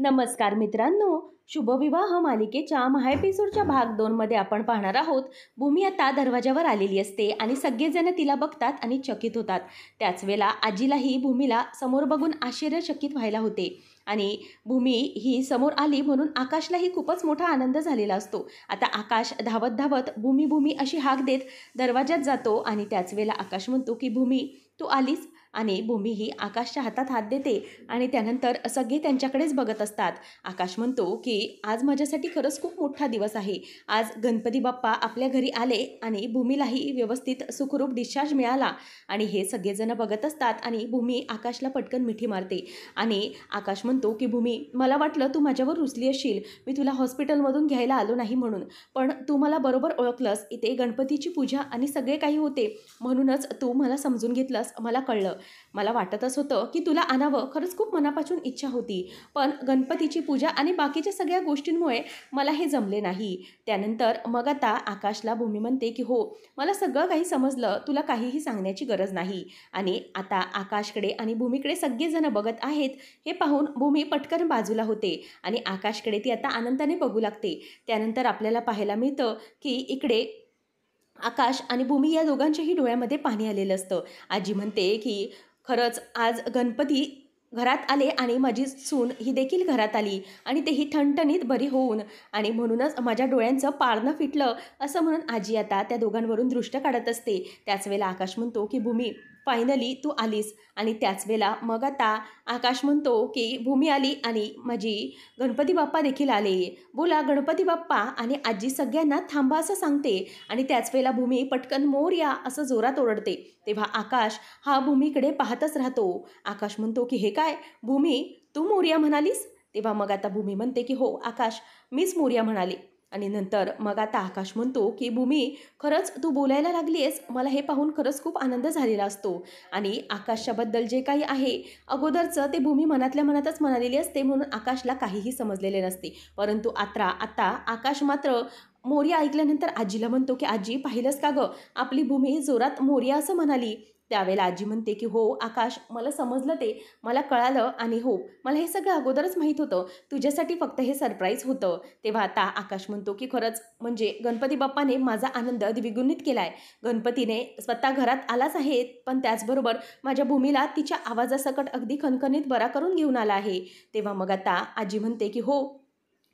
नमस्कार मित्रांनो शुभविवाह मालिकेच्या महाएपिसोडच्या भाग दोनमध्ये आपण पाहणार आहोत भूमी आता दरवाजावर आलेली असते आणि सगळेजण तिला बघतात आणि चकित होतात त्याच वेळेला आजीलाही भूमीला समोर बघून आश्चर्यचकित व्हायला होते आणि भूमी ही समोर आली म्हणून आकाशलाही खूपच मोठा आनंद झालेला असतो आता आकाश धावत धावत भूमी भूमी अशी हाक देत दरवाजात जातो आणि त्याच वेळेला आकाश म्हणतो की भूमी तू आलीस आणि भूमी ही आकाशच्या हातात हात देते आणि त्यानंतर सगळे त्यांच्याकडेच बघत असतात आकाश म्हणतो की आज माझ्यासाठी खरंच खूप मोठा दिवस आहे आज गणपती बाप्पा आपल्या घरी आले आणि भूमीलाही व्यवस्थित सुखरूप डिस्चार्ज मिळाला आणि हे सगळेजण बघत असतात आणि भूमी आकाशला पटकन मिठी मारते आणि आकाश म्हणतो की भूमी मला वाटलं तू माझ्यावर रुचली असशील मी तुला हॉस्पिटलमधून घ्यायला आलो नाही म्हणून पण तू मला बरोबर ओळखलंस इथे गणपतीची पूजा आणि सगळे काही होते म्हणूनच तू मला समजून घेतलंस मला कळलं मला वाटतच होतं की तुला आणावं खरंच खूप मनापासून इच्छा होती पण गणपतीची पूजा आणि बाकीच्या सगळ्या गोष्टींमुळे मला हे जमले नाही त्यानंतर मग आता आकाशला भूमी म्हणते की हो मला सगळं काही समजलं तुला काहीही सांगण्याची गरज नाही आणि आता आकाशकडे आणि भूमीकडे सगळेजणं बघत आहेत हे पाहून भूमी पटकन बाजूला होते आणि आकाशकडे ती आता आनंदाने बघू लागते त्यानंतर आपल्याला पाहायला मिळतं की इकडे आकाश आणि भूमी या दोघांच्याही डोळ्यामध्ये पाणी आलेलं असतं आजी म्हणते की खरंच आज गणपती घरात आले आणि माझी सून ही देखील घरात आली आणि तेही ठणठणीत बरी होऊन आणि म्हणूनच माझ्या डोळ्यांचं पाळणं फिटलं असं म्हणून आजी आता त्या दोघांवरून दृष्ट काढत असते त्याच वेळेला आकाश म्हणतो की भूमी फायनली तू आलीस आणि त्याच वेळेला मग आता आकाश म्हणतो की भूमी आली आणि माझी गणपती बाप्पा देखील आले बोला गणपती बाप्पा आणि आजी सगळ्यांना थांबा असं सांगते आणि त्याच वेळेला भूमी पटकन मोर या असं जोरात ओरडते तेव्हा आकाश हा भूमीकडे पाहतच राहतो आकाश म्हणतो की हे काय भूमी तू मोर्या म्हणालीस तेव्हा मग आता भूमी म्हणते की हो आकाश मीच मोर्या म्हणाली आणि नंतर मग आता आकाश म्हणतो की भूमी खरंच तू बोलायला लागली आहेस मला हे पाहून खरंच खूप आनंद झालेला असतो आणि आकाशाबद्दल जे काही आहे अगोदरचं ते भूमी मनातल्या मनातच म्हणालेली असते म्हणून आकाशला काहीही समजलेले नसते परंतु आत्रा आता आकाश मात्र मोर्या ऐकल्यानंतर आजीला म्हणतो की आजी पाहिलंस का गं आपली भूमी जोरात मोर्या असं म्हणाली त्यावेळेला आजी म्हणते की हो आकाश मला समजलं ते मला कळालं आणि हो मला हे सगळं अगोदरच माहीत होतं तुझ्यासाठी फक्त हे सरप्राईज होतं तेव्हा आता आकाश म्हणतो की खरंच म्हणजे गणपती बाप्पाने माझा आनंद द्विगुणित केला आहे गणपतीने स्वतः घरात आलाच आहे पण त्याचबरोबर माझ्या भूमीला तिच्या आवाजासकट अगदी खणखणीत बरा करून घेऊन आला आहे तेव्हा मग आता आजी म्हणते की हो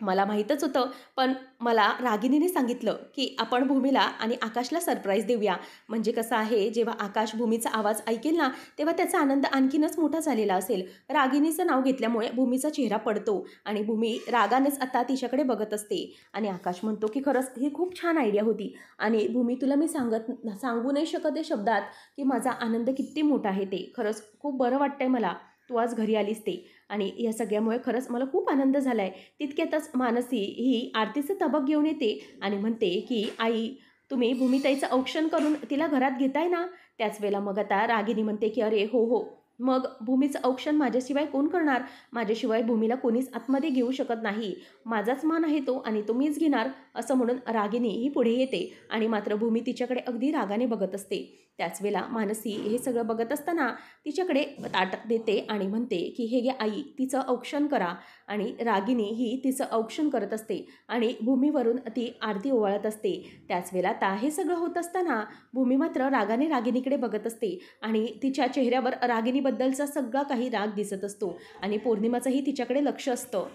मला माहीतच होतं पण मला रागिनीने सांगितलं की आपण भूमीला आणि आकाशला सरप्राईज देऊया म्हणजे कसं आहे जेव्हा आकाश भूमीचा आवाज ऐकेल ना तेव्हा त्याचा आनंद आणखीनच मोठा झालेला असेल रागिनीचं नाव घेतल्यामुळे भूमीचा चेहरा पडतो आणि भूमी रागानेच आता तिच्याकडे बघत असते आणि आकाश म्हणतो की खरंच ही खूप छान आयडिया होती आणि भूमी तुला मी सांगत सांगू नाही शकत या शब्दात की माझा आनंद किती मोठा आहे ते खरंच खूप बरं वाटतंय मला तू आज घरी आलीस ते आणि या सगळ्यामुळे खरंच मला खूप आनंद झाला आहे तितक्यातच मानसी ही आरतीचं तबक घेऊन येते आणि म्हणते की आई तुम्ही भूमिताईचं औक्षण करून तिला घरात घेताय ना त्याच वेळेला मग आता रागिनी म्हणते की अरे हो हो मग भूमीचं औक्षण माझ्याशिवाय कोण करणार माझ्याशिवाय भूमीला कोणीच आतमध्ये घेऊ शकत नाही माझाच मान आहे तो आणि तुम्हीच घेणार असं म्हणून रागिनी ही पुढे येते आणि मात्र भूमी तिच्याकडे अगदी रागाने बघत असते वेला मानसी हे सगळं बघत असताना तिच्याकडे ताट देते आणि म्हणते की हे घे आई तिचं औक्षण करा आणि रागिनी ही तिचं औक्षण करत असते आणि भूमीवरून ती आरती ओवाळत असते त्याचवेळा ता हे सगळं होत असताना भूमी मात्र रागाने रागिनीकडे बघत असते आणि तिच्या चेहऱ्यावर रागिनीबद्दलचा सगळा काही राग दिसत असतो आणि पौर्णिमाचंही तिच्याकडे लक्ष असतं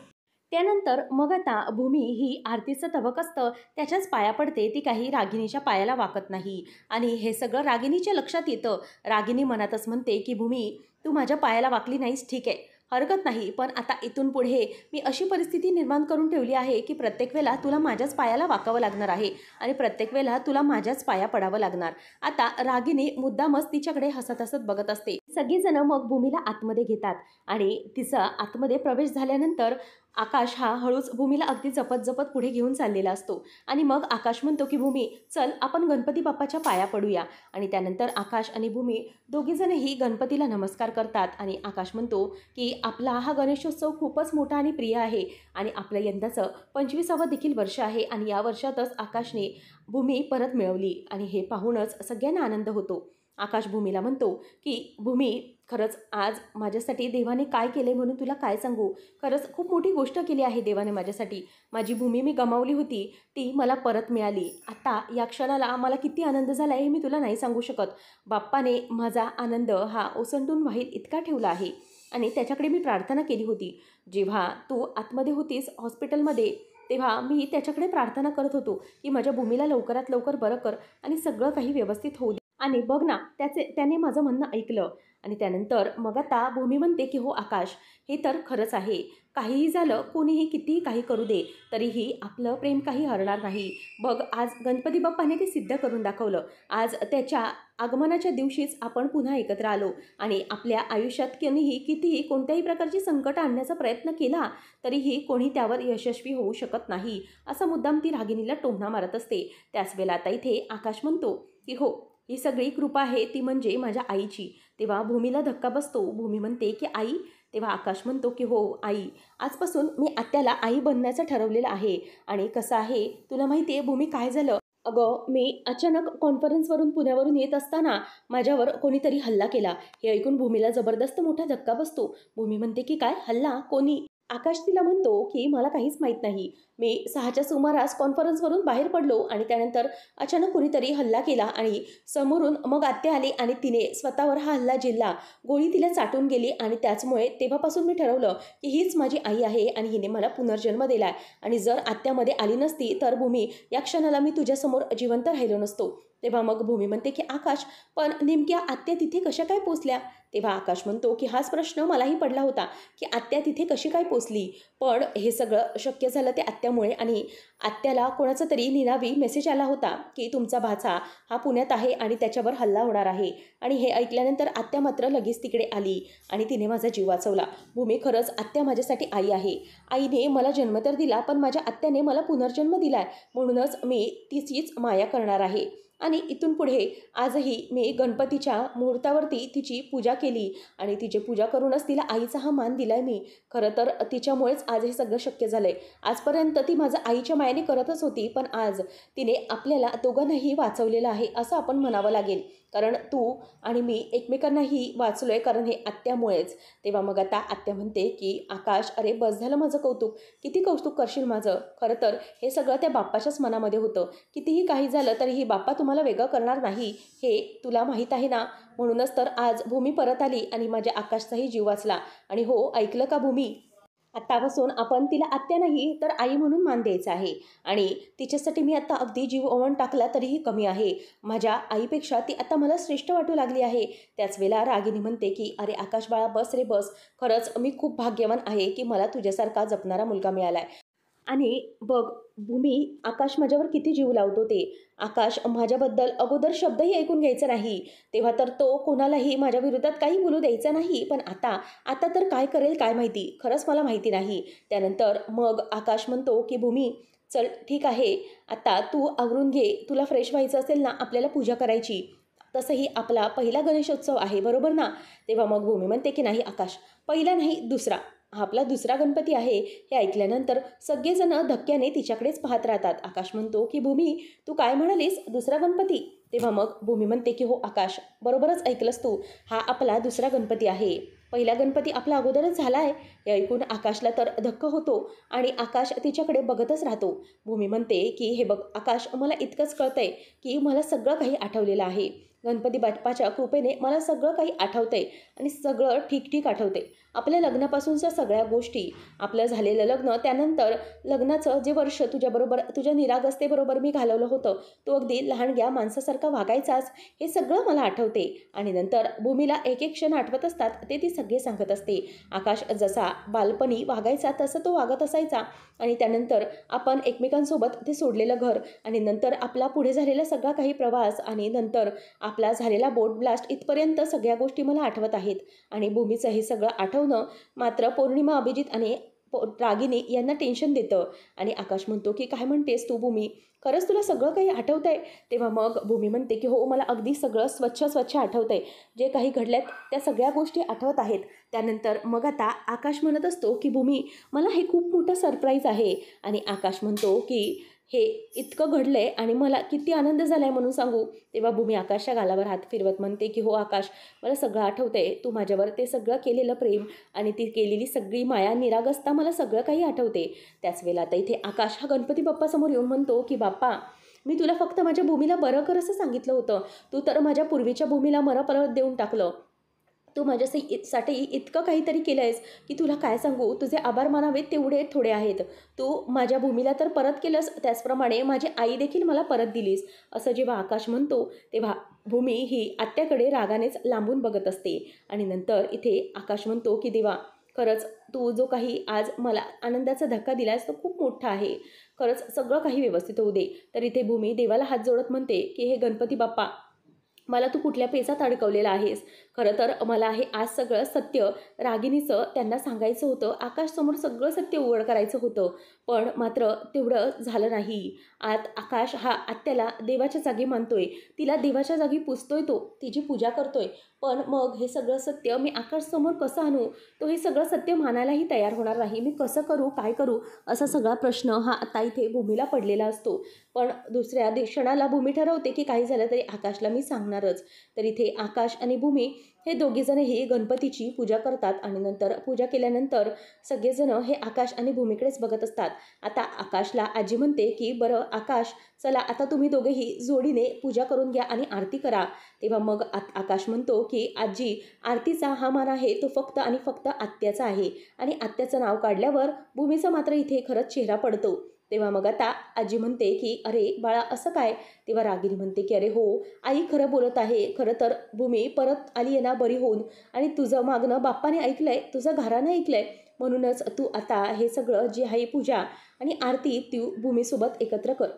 त्यानंतर मग आता भूमी ही आरतीचं तबक असतं त्याच्याच पाया पडते ती काही रागिणीच्या पायाला वाकत नाही आणि हे सगळं रागिणीच्या लक्षात येतं रागिणी मनातच म्हणते की भूमी तू माझ्या पायाला वाकली नाहीस ठीक आहे हरकत नाही पण आता इथून पुढे मी अशी परिस्थिती निर्माण करून ठेवली आहे की प्रत्येक वेळेला तुला माझ्याच पायाला वाकावं लागणार आहे आणि प्रत्येक वेळेला तुला माझ्याच पाया पडावं लागणार आता रागिनी मुद्दामच तिच्याकडे हसत हसत बघत असते सगळीजणं मग भूमीला आतमध्ये घेतात आणि तिचा आतमध्ये प्रवेश झाल्यानंतर आकाश हा हळूच भूमीला अगदी जपत जपत पुढे घेऊन चाललेला असतो आणि मग आकाश म्हणतो की भूमी चल आपण गणपती बाप्पाच्या पाया पडूया आणि त्यानंतर आकाश आणि भूमी दोघीजणही गणपतीला नमस्कार करतात आणि आकाश म्हणतो की आपला हा गणेशोत्सव खूपच मोठा आणि प्रिय आहे आणि आपलं यंदाचं पंचवीसावं देखील वर्ष आहे आणि या वर्षातच आकाशने भूमी परत मिळवली आणि हे पाहूनच सगळ्यांना आनंद होतो आकाश भूमीला म्हणतो की भूमी खरंच आज माझ्यासाठी देवाने काय केले म्हणून तुला काय सांगू खरंच खूप मोठी गोष्ट केली आहे देवाने माझ्यासाठी माझी भूमी मी गमावली होती ती मला परत मिळाली आता या क्षणाला मला किती आनंद झाला आहे हे मी तुला नाही सांगू शकत बाप्पाने माझा आनंद हा ओसंडून वाहील इतका ठेवला आहे आणि त्याच्याकडे मी प्रार्थना केली होती जेव्हा तू आतमध्ये होतीस हॉस्पिटलमध्ये तेव्हा मी त्याच्याकडे प्रार्थना करत होतो की माझ्या भूमीला लवकरात लवकर बरं कर आणि सगळं काही व्यवस्थित होऊ आणि बघ ना त्याचे त्याने माझं म्हणणं ऐकलं आणि त्यानंतर मग आता भूमी म्हणते की हो आकाश हे तर खरंच आहे काहीही झालं कोणीही कितीही काही करू दे तरीही आपलं प्रेम काही हरणार नाही बघ आज गणपती बाप्पाने ते सिद्ध करून दाखवलं आज त्याच्या आगमनाच्या दिवशीच आपण पुन्हा एकत्र आलो आणि आपल्या आयुष्यात कोणीही कितीही कोणत्याही प्रकारची संकट आणण्याचा प्रयत्न केला तरीही कोणी त्यावर यशस्वी होऊ शकत नाही असा मुद्दाम ती रागिणीला टोमणा मारत असते त्याच वेळेला आता इथे आकाश म्हणतो की हो ही सगळी कृपा आहे ती म्हणजे माझ्या आईची तेव्हा भूमीला धक्का बसतो भूमी म्हणते की आई तेव्हा आकाश म्हणतो की हो आई आजपासून मी आत्याला आई बनण्याचं ठरवलेलं आहे आणि कसं आहे तुला माहिती आहे भूमी काय झालं अगं मी अचानक कॉन्फरन्सवरून पुण्यावरून येत असताना माझ्यावर कोणीतरी हल्ला केला हे ऐकून भूमीला जबरदस्त मोठा धक्का बसतो भूमी म्हणते की काय हल्ला कोणी आकाश तिला म्हणतो की मला काहीच माहीत नाही मी सहाच्या सुमारास कॉन्फरन्सवरून बाहेर पडलो आणि त्यानंतर अचानक कुणीतरी हल्ला केला आणि समोरून मग आत्या आली आणि तिने स्वतःवर हा हल्ला जिल्हा गोळी तिला चाटून गेली आणि त्याचमुळे तेव्हापासून मी ठरवलं की हीच माझी आई आहे आणि हिने मला पुनर्जन्म दिला आणि जर आत्यामध्ये आली नसती तर भूमी या क्षणाला मी तुझ्यासमोर जिवंत राहिलो नसतो तेव्हा मग भूमी म्हणते की आकाश पण नेमक्या आत्या तिथे कशा काय पोचल्या तेव्हा आकाश म्हणतो की हाच प्रश्न मलाही पडला होता की आत्या तिथे कशी काय पोचली पण हे सगळं शक्य झालं ते आत्यामुळे आणि आत्याला कोणाचा तरी निनावी मेसेज आला होता की तुमचा भाचा हा पुण्यात आहे आणि त्याच्यावर हल्ला होणार आहे आणि हे ऐकल्यानंतर आत्या मात्र लगेच तिकडे आली आणि तिने माझा जीव वाचवला भूमी खरंच आत्या माझ्यासाठी आई आहे आईने मला जन्म तर दिला पण माझ्या आत्याने मला पुनर्जन्म दिला म्हणूनच मी तिचीच माया करणार आहे आणि इथून पुढे आजही मी गणपतीच्या मुहूर्तावरती तिची पूजा केली आणि तिची पूजा करूनच तिला आईचा हा मान दिला मी खरं तर तिच्यामुळेच आज हे सगळं शक्य झालं आहे आजपर्यंत ती माझं आईच्या मायाने करतच होती पण आज तिने आपल्याला दोघांनाही वाचवलेलं आहे असं आपण म्हणावं लागेल कारण तू आणि मी एकमेकांनाही वाचलो आहे कारण हे आत्यामुळेच तेव्हा मग आता आत्या म्हणते की आकाश अरे बस झालं माझं कौतुक किती कौतुक करशील माझं खरं तर हे सगळं त्या बाप्पाच्याच मनामध्ये होतं कितीही काही झालं तरीही बाप्पा तुम्हाला वेगळं करणार नाही हे तुला माहीत आहे ना म्हणूनच तर आज भूमी परत आली आणि माझ्या आकाशचाही जीव वाचला आणि हो ऐकलं का भूमी आत्तापासून आपण तिला आत्या नाही तर आई म्हणून मान द्यायचं आहे आणि तिच्यासाठी मी आत्ता अगदी जीव ओवण टाकला तरीही कमी आहे माझ्या आईपेक्षा ती आता मला श्रेष्ठ वाटू लागली आहे त्याच वेळेला रागिनी म्हणते की अरे आकाश बाळा बस रे बस खरंच मी खूप भाग्यवान आहे की मला तुझ्यासारखा जपणारा मुलगा मिळाला आहे आणि बघ भूमी आकाश माझ्यावर किती जीव लावतो ते आकाश माझ्याबद्दल अगोदर शब्दही ऐकून घ्यायचा नाही तेव्हा तर तो कोणालाही माझ्या विरोधात काही बोलू द्यायचा नाही पण आता आता तर काय करेल काय माहिती खरंच मला माहिती नाही त्यानंतर मग आकाश म्हणतो की भूमी चल ठीक आहे आता तू आवरून घे तुला फ्रेश व्हायचं असेल ना आपल्याला पूजा करायची तसंही आपला पहिला गणेशोत्सव आहे बरोबर ना तेव्हा मग भूमी म्हणते की नाही आकाश पहिला नाही दुसरा आपला दुसरा गणपती आहे हे ऐकल्यानंतर सगळेजण धक्क्याने तिच्याकडेच पाहत राहतात आकाश म्हणतो की भूमी तू काय म्हणालीस दुसरा गणपती तेव्हा मग भूमी म्हणते की हो आकाश बरोबरच ऐकलंस तू हा आपला दुसरा गणपती आहे पहिला गणपती आपला अगोदरच झाला आहे हे ऐकून आकाशला तर धक्क होतो आणि आकाश तिच्याकडे बघतच राहतो भूमी म्हणते की हे बघ आकाश मला इतकंच कळतंय की मला सगळं काही आठवलेलं आहे गणपती बाप्पाच्या कृपेने मला सगळं काही आठवतंय आणि सगळं ठीकठीक आठवते आपल्या लग्नापासूनच्या सगळ्या गोष्टी आपलं झालेलं लग्न त्यानंतर लग्नाचं जे वर्ष तुझ्याबरोबर तुझ्या निरागस्तेबरोबर मी घालवलं होतं तो अगदी लहानग्या माणसासारखा वागायचाच हे सगळं मला आठवते आणि नंतर भूमीला एक एक क्षण आठवत असतात ते ती सगळे सांगत असते आकाश जसा बालपणी वागायचा तसं तो वागत असायचा आणि त्यानंतर आपण एकमेकांसोबत ते सोडलेलं घर आणि नंतर आपला पुढे झालेला सगळा काही प्रवास आणि नंतर आपला झालेला बोट ब्लास्ट इथपर्यंत सगळ्या गोष्टी मला आठवत आहेत आणि भूमीचं हे सगळं आठवणं मात्र पौर्णिमा अभिजित आणि रागिनी यांना टेन्शन देतं आणि आकाश म्हणतो की काय म्हणतेस तू भूमी खरंच तुला सगळं काही आठवत आहे तेव्हा मग भूमी म्हणते की हो मला अगदी सगळं स्वच्छ स्वच्छ आठवत आहे जे काही घडल्यात त्या सगळ्या गोष्टी आठवत आहेत त्यानंतर मग आता आकाश म्हणत असतो की भूमी मला हे खूप मोठं सरप्राईज आहे आणि आकाश म्हणतो की हे इतकं घडलं आहे आणि मला किती आनंद झाला आहे म्हणून सांगू तेव्हा भूमी आकाशच्या गालावर हात फिरवत म्हणते की हो आकाश मला सगळं आठवतं आहे तू माझ्यावर ते सगळं केलेलं प्रेम आणि ती केलेली सगळी माया निरागस्ता मला सगळं काही आठवते त्याच वेळेला आता इथे आकाश हा गणपती बाप्पासमोर येऊन म्हणतो की बाप्पा मी तुला फक्त माझ्या भूमीला बरं कर असं सांगितलं होतं तू तर माझ्या पूर्वीच्या भूमीला मरं परत देऊन टाकलं तू माझ्यासाठी इतकं काहीतरी केलं आहेस की तुला काय सांगू तुझे आभार मानावे तेवढे थोडे आहेत तू माझ्या भूमीला तर परत केलंस त्याचप्रमाणे माझी आई देखील मला परत दिलीस असं जेव्हा आकाश म्हणतो तेव्हा भूमी ही आत्याकडे रागानेच लांबून बघत असते आणि नंतर इथे आकाश म्हणतो की देवा खरंच तू जो काही आज मला आनंदाचा धक्का दिलास तो खूप मोठा आहे खरंच सगळं काही व्यवस्थित होऊ दे तर इथे भूमी देवाला हात जोडत म्हणते की हे गणपती बाप्पा मला तू कुठल्या पेचात अडकवलेला आहेस खरं तर मला हे आज सगळं सत्य रागिणीचं त्यांना सांगायचं होतं आकाशसमोर सगळं सत्य उघड करायचं होतं पण मात्र तेवढं झालं नाही आत आकाश हा आत्याला देवाच्या जागी मानतोय तिला देवाच्या जागी पुजतोय तो तिची पूजा करतोय पण मग हे सगळं सत्य मी आकाशसमोर कसं आणू तो हे सगळं सत्य मानायलाही तयार होणार नाही मी कसं करू काय करू असा सगळा प्रश्न हा आता इथे भूमीला पडलेला असतो पण दुसऱ्या क्षणाला भूमी ठरवते की काही झालं तरी आकाशला मी सांगणारच तर इथे आकाश आणि भूमी हे हे गणपतीची पूजा करतात आणि नंतर पूजा केल्यानंतर सगळेजण हे आकाश आणि भूमीकडेच बघत असतात आता आकाशला आजी म्हणते की बरं आकाश चला आता तुम्ही दोघेही जोडीने पूजा करून घ्या आणि आरती करा तेव्हा मग आकाश म्हणतो की आजी आरतीचा हा मान आहे तो फक्त आणि फक्त आत्याचा आहे आणि आत्याचं नाव काढल्यावर भूमीचा मात्र इथे खरंच चेहरा पडतो तेव्हा मग आता आजी म्हणते की अरे बाळा असं काय तेव्हा रागिरी म्हणते की अरे हो आई खरं बोलत आहे खरं तर भूमी परत आली आहे ना बरी होऊन आणि तुझं मागणं बाप्पाने ऐकलंय तुझं घरानं ऐकलंय म्हणूनच तू आता हे सगळं जे आहे पूजा आणि आरती तू भूमीसोबत एकत्र कर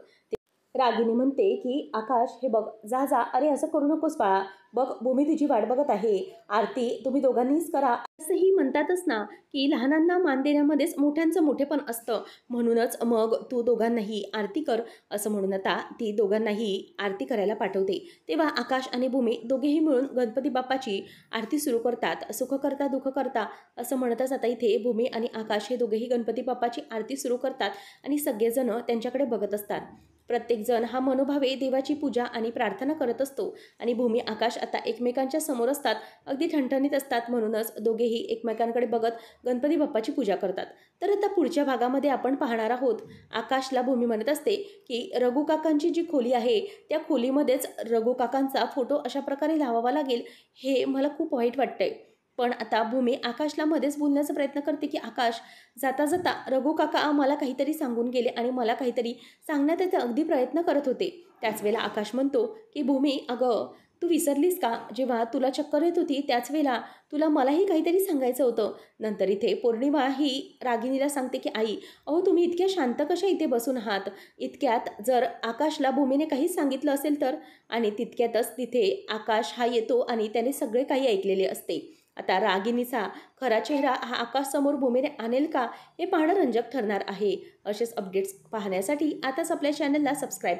रागिनी म्हणते की आकाश हे बघ जा जा अरे असं करू नकोस पाळा बघ भूमी तुझी वाट बघत आहे आरती तुम्ही दोघांनीच करा असंही म्हणतातच ना की लहानांना मान देण्यामध्येच मोठ्यांचं मोठेपण असतं म्हणूनच मग तू दोघांनाही आरती कर असं म्हणून आता ती दोघांनाही आरती करायला पाठवते तेव्हा आकाश आणि भूमी दोघेही मिळून गणपती बाप्पाची आरती सुरू करतात सुख करता दुःख करता असं म्हणतच आता इथे भूमी आणि आकाश हे दोघेही गणपती बाप्पाची आरती सुरू करतात आणि सगळेजण त्यांच्याकडे बघत असतात प्रत्येकजण हा मनोभावे देवाची पूजा आणि प्रार्थना करत असतो आणि भूमी आकाश आता एकमेकांच्या समोर असतात अगदी ठणठणीत असतात म्हणूनच दोघेही एकमेकांकडे बघत गणपती बाप्पाची पूजा करतात तर आता पुढच्या भागामध्ये आपण पाहणार आहोत आकाशला भूमी म्हणत असते की रघुकाकांची जी खोली आहे त्या खोलीमध्येच रघुकाकांचा काकांचा फोटो अशा प्रकारे लावावा लागेल हे मला खूप वाईट वाटतंय पण आता भूमी आकाशला मध्येच बोलण्याचा प्रयत्न करते की आकाश जाता जाता रघू काका मला काहीतरी सांगून गेले आणि मला काहीतरी सांगण्यात अगदी प्रयत्न करत होते त्याच वेळेला आकाश म्हणतो की भूमी अगं तू विसरलीस का जेव्हा तुला चक्कर येत होती त्याच वेळेला तुला मलाही काहीतरी सांगायचं होतं नंतर इथे पौर्णिमा ही रागिणीला सांगते की आई अहो तुम्ही इतक्या शांत कशा इथे बसून आहात इतक्यात जर आकाशला भूमीने काहीच सांगितलं असेल तर आणि तितक्यातच तिथे आकाश हा येतो आणि त्याने सगळे काही ऐकलेले असते आता रागिनीचा खरा चेहरा हा आकाशसमोर भूमीने आणेल का हे पाहणं रंजक ठरणार आहे असेच अपडेट्स पाहण्यासाठी आताच आपल्या चॅनलला सबस्क्राईब